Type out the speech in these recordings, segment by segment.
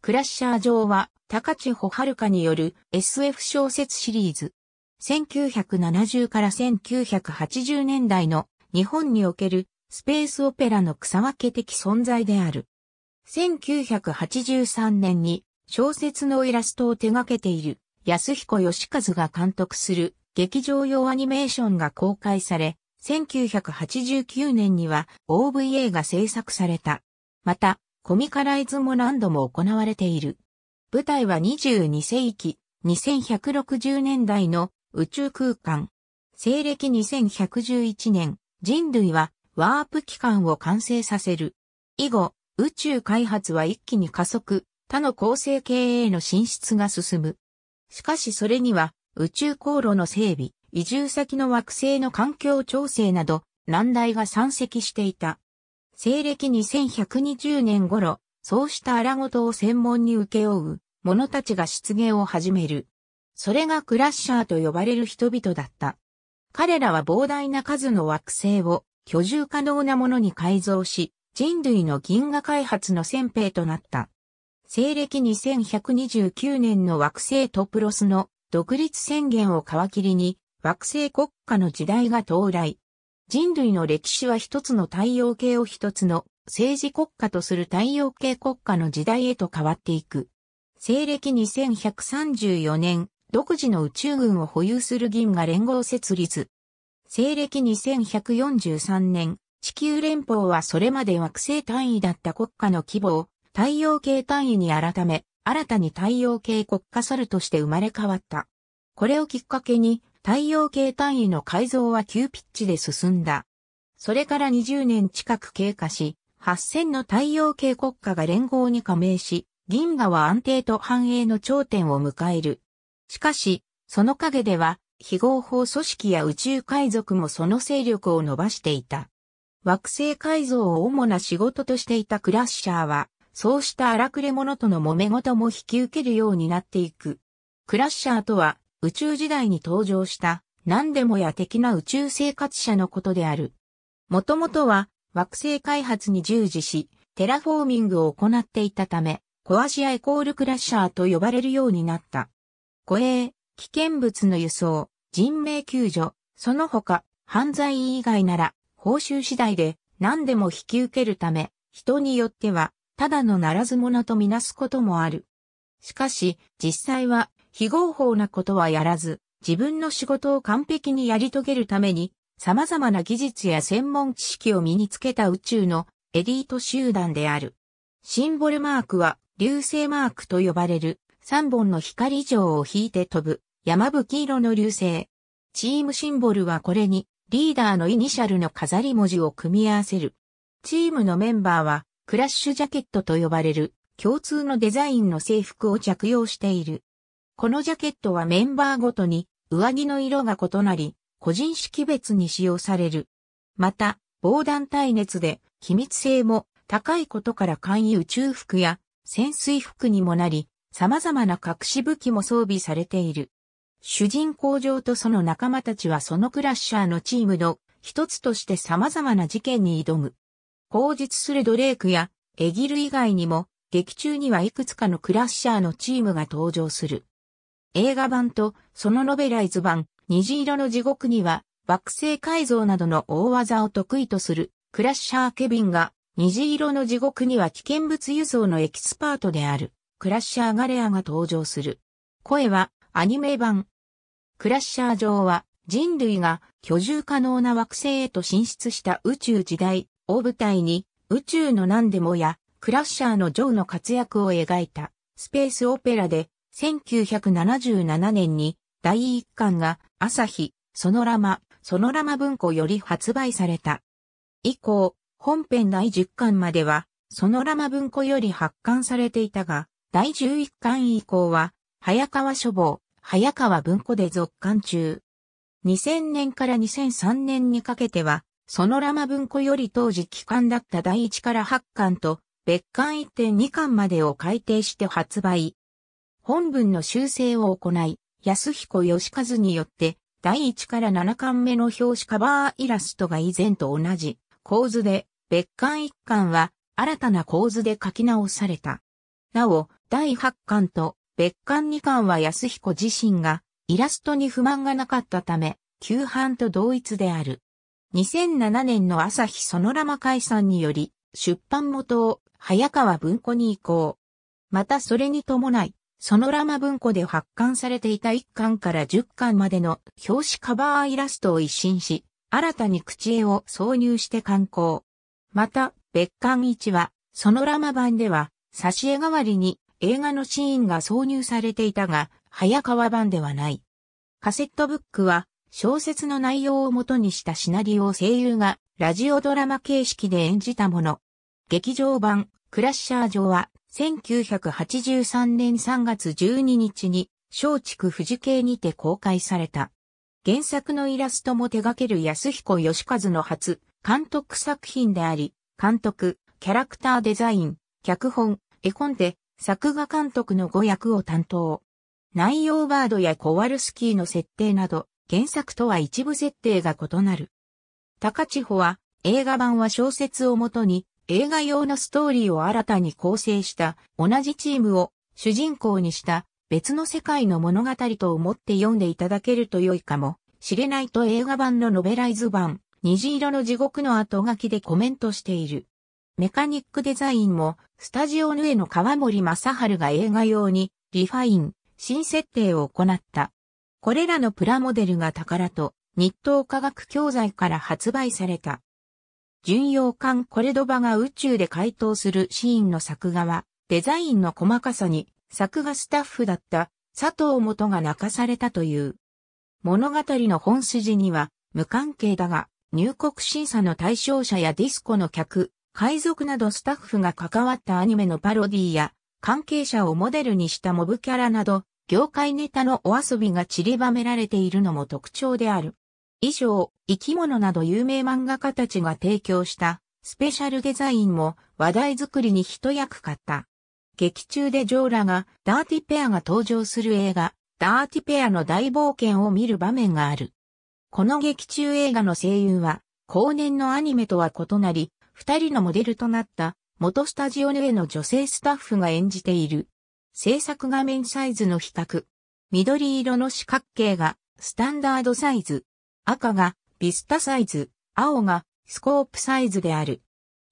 クラッシャー上は、高千穂遥による SF 小説シリーズ。1970から1980年代の日本におけるスペースオペラの草分け的存在である。1983年に小説のイラストを手掛けている安彦義和が監督する劇場用アニメーションが公開され、1989年には OVA が制作された。また、コミカライズも何度も行われている。舞台は22世紀、2160年代の宇宙空間。西暦2111年、人類はワープ機関を完成させる。以後、宇宙開発は一気に加速、他の構成系への進出が進む。しかしそれには、宇宙航路の整備、移住先の惑星の環境調整など、難題が山積していた。西暦2120年頃、そうした荒事を専門に請け負う者たちが出現を始める。それがクラッシャーと呼ばれる人々だった。彼らは膨大な数の惑星を居住可能なものに改造し、人類の銀河開発の先兵となった。西暦2129年の惑星トプロスの独立宣言を皮切りに惑星国家の時代が到来。人類の歴史は一つの太陽系を一つの政治国家とする太陽系国家の時代へと変わっていく。西暦2134年、独自の宇宙軍を保有する銀河連合設立。西暦2143年、地球連邦はそれまで惑星単位だった国家の規模を太陽系単位に改め、新たに太陽系国家猿ルとして生まれ変わった。これをきっかけに、太陽系単位の改造は急ピッチで進んだ。それから20年近く経過し、8000の太陽系国家が連合に加盟し、銀河は安定と繁栄の頂点を迎える。しかし、その陰では、非合法組織や宇宙海賊もその勢力を伸ばしていた。惑星改造を主な仕事としていたクラッシャーは、そうした荒くれ者との揉め事も引き受けるようになっていく。クラッシャーとは、宇宙時代に登場した何でもや的な宇宙生活者のことである。もともとは惑星開発に従事し、テラフォーミングを行っていたため、コアシアイコールクラッシャーと呼ばれるようになった。護衛、危険物の輸送、人命救助、その他、犯罪以外なら、報酬次第で何でも引き受けるため、人によっては、ただのならず者とみなすこともある。しかし、実際は非合法なことはやらず、自分の仕事を完璧にやり遂げるために、様々な技術や専門知識を身につけた宇宙のエリート集団である。シンボルマークは、流星マークと呼ばれる、3本の光状を引いて飛ぶ、山吹色の流星。チームシンボルはこれに、リーダーのイニシャルの飾り文字を組み合わせる。チームのメンバーは、クラッシュジャケットと呼ばれる、共通のデザインの制服を着用している。このジャケットはメンバーごとに上着の色が異なり、個人識別に使用される。また、防弾耐熱で気密性も高いことから簡易宇宙服や潜水服にもなり、様々な隠し武器も装備されている。主人公上とその仲間たちはそのクラッシャーのチームの一つとして様々な事件に挑む。口述するドレークやエギル以外にも劇中にはいくつかのクラッシャーのチームが登場する。映画版とそのノベライズ版、虹色の地獄には、惑星改造などの大技を得意とする、クラッシャーケビンが、虹色の地獄には危険物輸送のエキスパートである、クラッシャーガレアが登場する。声は、アニメ版。クラッシャー上は、人類が居住可能な惑星へと進出した宇宙時代を舞台に、宇宙の何でもや、クラッシャーのジョーの活躍を描いた、スペースオペラで、1977年に第1巻が朝日、そのラマ、そのラマ文庫より発売された。以降、本編第10巻までは、そのラマ文庫より発刊されていたが、第11巻以降は、早川書房、早川文庫で続刊中。2000年から2003年にかけては、そのラマ文庫より当時期間だった第1から8巻と、別巻1.2巻までを改訂して発売。本文の修正を行い、安彦義和によって、第1から7巻目の表紙カバーイラストが以前と同じ構図で、別巻1巻は新たな構図で書き直された。なお、第8巻と別巻2巻は安彦自身がイラストに不満がなかったため、旧版と同一である。2007年の朝日ソノラマ解散により、出版元を早川文庫に移行。またそれに伴い、そのラマ文庫で発刊されていた1巻から10巻までの表紙カバーイラストを一新し、新たに口絵を挿入して刊行。また、別館1は、そのラマ版では、挿絵代わりに映画のシーンが挿入されていたが、早川版ではない。カセットブックは、小説の内容をもとにしたシナリオを声優がラジオドラマ形式で演じたもの。劇場版、クラッシャー上は、1983年3月12日に、松竹富士系にて公開された。原作のイラストも手掛ける安彦義和の初、監督作品であり、監督、キャラクターデザイン、脚本、絵コンテ、作画監督の語役を担当。内容バードやコワルスキーの設定など、原作とは一部設定が異なる。高千穂は映画版は小説をもとに映画用のストーリーを新たに構成した同じチームを主人公にした別の世界の物語と思って読んでいただけると良いかもしれないと映画版のノベライズ版虹色の地獄の後書きでコメントしている。メカニックデザインもスタジオヌエの川森正春が映画用にリファイン、新設定を行った。これらのプラモデルが宝と日東科学教材から発売された。巡洋艦コレドバが宇宙で回答するシーンの作画は、デザインの細かさに、作画スタッフだった佐藤元が泣かされたという。物語の本筋には、無関係だが、入国審査の対象者やディスコの客、海賊などスタッフが関わったアニメのパロディや、関係者をモデルにしたモブキャラなど、業界ネタのお遊びが散りばめられているのも特徴である。以上、生き物など有名漫画家たちが提供したスペシャルデザインも話題作りに一役買った。劇中でジョーラがダーティペアが登場する映画、ダーティペアの大冒険を見る場面がある。この劇中映画の声優は、後年のアニメとは異なり、二人のモデルとなった元スタジオへの女性スタッフが演じている。制作画面サイズの比較。緑色の四角形がスタンダードサイズ。赤がビスタサイズ、青がスコープサイズである。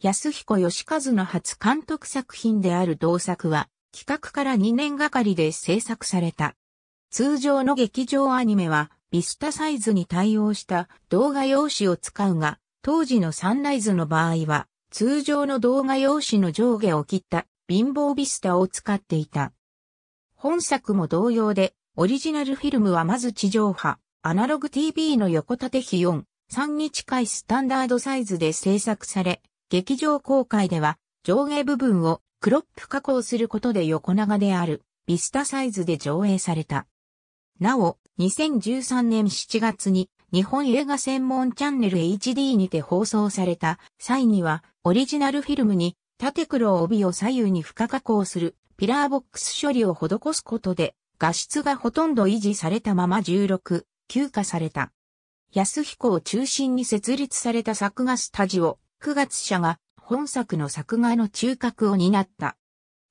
安彦義和の初監督作品である同作は、企画から2年がかりで制作された。通常の劇場アニメは、ビスタサイズに対応した動画用紙を使うが、当時のサンライズの場合は、通常の動画用紙の上下を切った貧乏ビスタを使っていた。本作も同様で、オリジナルフィルムはまず地上波、アナログ TV の横縦比4、3に近いスタンダードサイズで制作され、劇場公開では上下部分をクロップ加工することで横長であるビスタサイズで上映された。なお、2013年7月に日本映画専門チャンネル HD にて放送された際にはオリジナルフィルムに縦黒帯を左右に付加加工するピラーボックス処理を施すことで画質がほとんど維持されたまま16休暇された。安彦を中心に設立された作画スタジオ、九月社が本作の作画の中核を担った。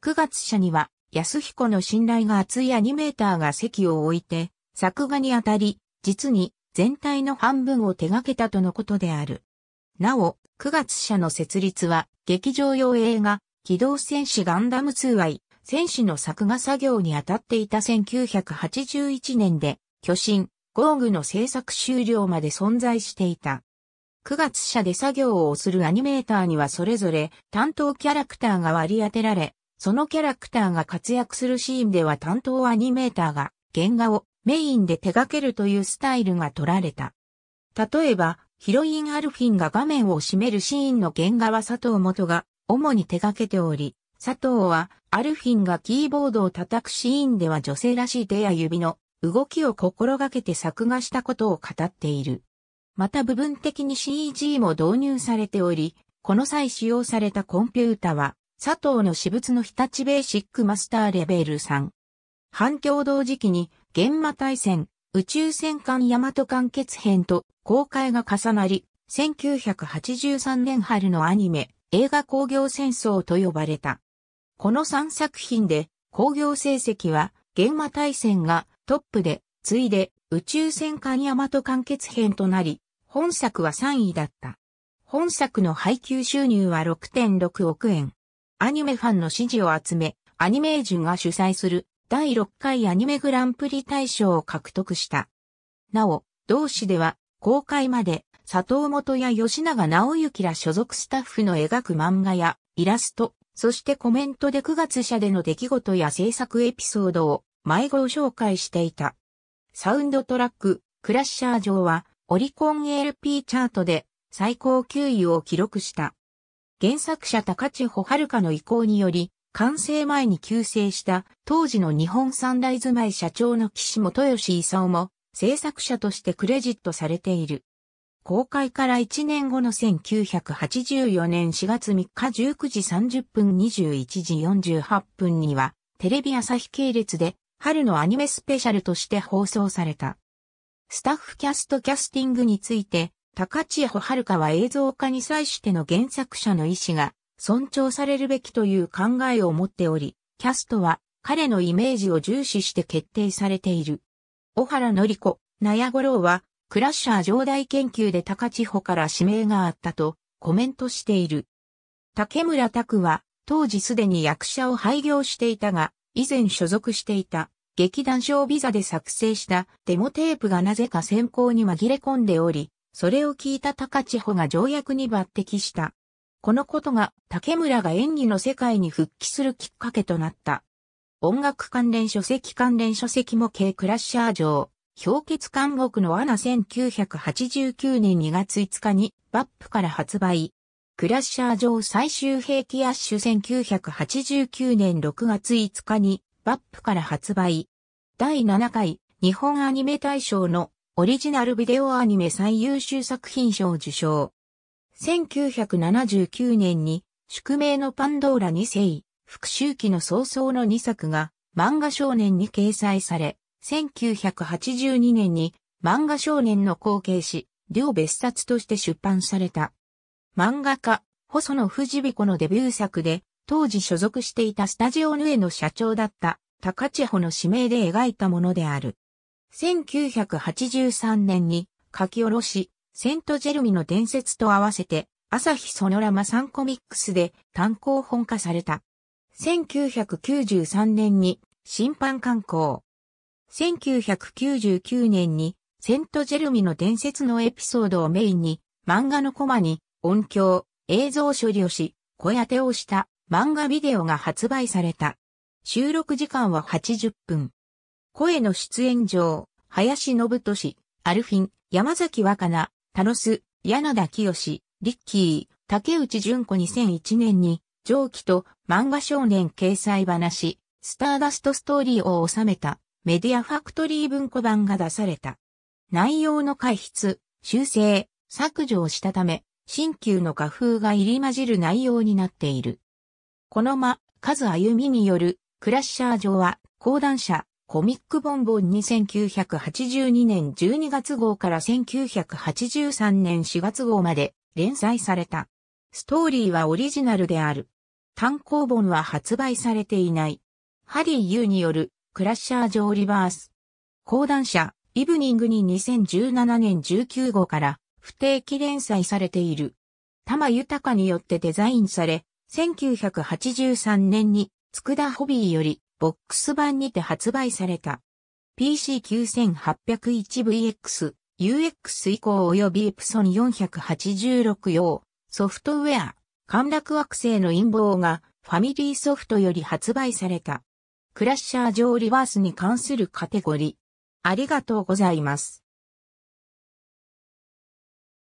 九月社には安彦の信頼が厚いアニメーターが席を置いて、作画にあたり、実に全体の半分を手掛けたとのことである。なお、9月社の設立は、劇場用映画、機動戦士ガンダム2愛、戦士の作画作業に当たっていた1981年で、巨神、ゴーグの制作終了まで存在していた。9月社で作業をするアニメーターにはそれぞれ担当キャラクターが割り当てられ、そのキャラクターが活躍するシーンでは担当アニメーターが原画をメインで手掛けるというスタイルが取られた。例えば、ヒロインアルフィンが画面を占めるシーンの原画は佐藤元が主に手掛けており、佐藤はアルフィンがキーボードを叩くシーンでは女性らしい手や指の動きを心がけて作画したことを語っている。また部分的に CG も導入されており、この際使用されたコンピュータは、佐藤の私物の日立ベーシックマスターレベル3。反共同時期に、現魔大戦、宇宙戦艦大和完結編と公開が重なり、1983年春のアニメ、映画工業戦争と呼ばれた。この3作品で、工業成績は、現魔大戦がトップで、次いで、宇宙戦艦ヤマト完結編となり、本作は3位だった。本作の配給収入は6.6億円。アニメファンの支持を集め、アニメージュが主催する第6回アニメグランプリ大賞を獲得した。なお、同誌では公開まで佐藤元や吉永直行ら所属スタッフの描く漫画やイラスト、そしてコメントで9月社での出来事や制作エピソードを迷子を紹介していた。サウンドトラック、クラッシャー上は、オリコン LP チャートで最高9位を記録した。原作者高千穂遥の意向により、完成前に急成した当時の日本サンライズ前社長の岸本義勲も制作者としてクレジットされている。公開から1年後の1984年4月3日19時30分21時48分にはテレビ朝日系列で春のアニメスペシャルとして放送された。スタッフキャストキャスティングについて、高千穂遥は映像化に際しての原作者の意思が尊重されるべきという考えを持っており、キャストは彼のイメージを重視して決定されている。小原のり子、納屋五郎は、クラッシャー上代研究で高千穂から指名があったとコメントしている。竹村拓は、当時すでに役者を廃業していたが、以前所属していた劇団賞ビザで作成したデモテープがなぜか選考に紛れ込んでおり、それを聞いた高千穂が条約に抜擢した。このことが竹村が演技の世界に復帰するきっかけとなった。音楽関連書籍関連書籍模型クラッシャー上、氷結監獄の穴1989年2月5日にバップから発売。クラッシャー上最終兵器アッシュ1989年6月5日にバップから発売。第7回日本アニメ大賞のオリジナルビデオアニメ最優秀作品賞受賞。1979年に宿命のパンドーラ2世、復讐期の早々の2作が漫画少年に掲載され、1982年に漫画少年の後継誌、両別冊として出版された。漫画家、細野藤彦のデビュー作で、当時所属していたスタジオヌエの社長だった高千穂の指名で描いたものである。1983年に書き下ろし、セントジェルミの伝説と合わせて、朝日ソノラマ3コミックスで単行本化された。1993年に審判刊行。1999年にセントジェルミの伝説のエピソードをメインに漫画のコマに音響、映像処理をし、小当てをした漫画ビデオが発売された。収録時間は80分。声の出演上、林信俊、アルフィン、山崎若菜、タロス、柳田清、リッキー、竹内淳子2001年に、上記と漫画少年掲載話、スターダストストーリーを収めたメディアファクトリー文庫版が出された。内容の改筆、修正、削除をしたため、新旧の画風が入り混じる内容になっている。この間、数歩みによる、クラッシャー上は、講談社、コミックボンボンに1982年12月号から1983年4月号まで連載された。ストーリーはオリジナルである。単行本は発売されていない。ハリー・ユーによるクラッシャー上リバース。講談社イブニングに2017年19号から不定期連載されている。玉豊によってデザインされ、1983年に、佃ホビーより、ボックス版にて発売された。PC9801VX、UX 以降及びエプソン486用、ソフトウェア、陥落惑星の陰謀が、ファミリーソフトより発売された。クラッシャー上リバースに関するカテゴリー。ありがとうございます。